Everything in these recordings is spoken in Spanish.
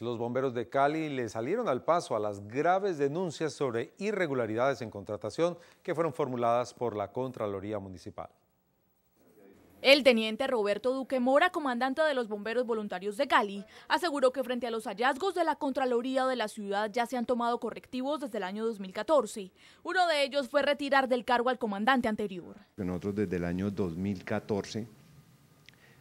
Los bomberos de Cali le salieron al paso a las graves denuncias sobre irregularidades en contratación que fueron formuladas por la Contraloría Municipal. El teniente Roberto Duque Mora, comandante de los bomberos voluntarios de Cali, aseguró que frente a los hallazgos de la Contraloría de la ciudad ya se han tomado correctivos desde el año 2014. Uno de ellos fue retirar del cargo al comandante anterior. Nosotros desde el año 2014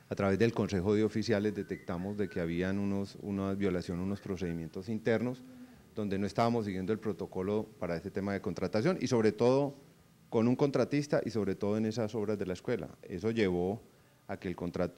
a través del Consejo de Oficiales detectamos de que habían unos, una violación, unos procedimientos internos donde no estábamos siguiendo el protocolo para este tema de contratación y sobre todo con un contratista y sobre todo en esas obras de la escuela. Eso llevó a que el,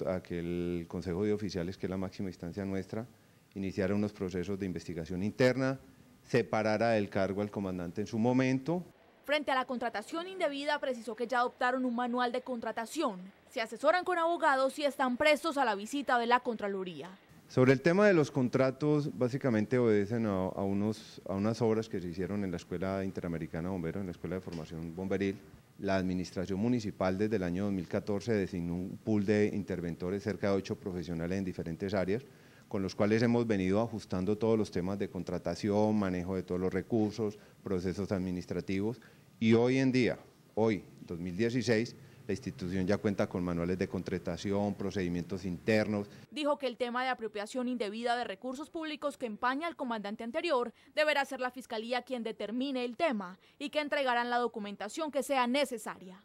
a que el Consejo de Oficiales, que es la máxima instancia nuestra, iniciara unos procesos de investigación interna, separara el cargo al comandante en su momento. Frente a la contratación indebida, precisó que ya adoptaron un manual de contratación, se asesoran con abogados y están prestos a la visita de la Contraloría. Sobre el tema de los contratos, básicamente obedecen a, unas obras que se hicieron en la Escuela Interamericana Bombero, en la Escuela de Formación Bomberil. La Administración Municipal desde el año 2014 designó un pool de interventores, cerca de ocho profesionales en diferentes áreas, con los cuales hemos venido ajustando todos los temas de contratación, manejo de todos los recursos, procesos administrativos y hoy en día, hoy, 2016, la institución ya cuenta con manuales de contratación, procedimientos internos. Dijo que el tema de apropiación indebida de recursos públicos que empaña al comandante anterior deberá ser la Fiscalía quien determine el tema y que entregarán la documentación que sea necesaria.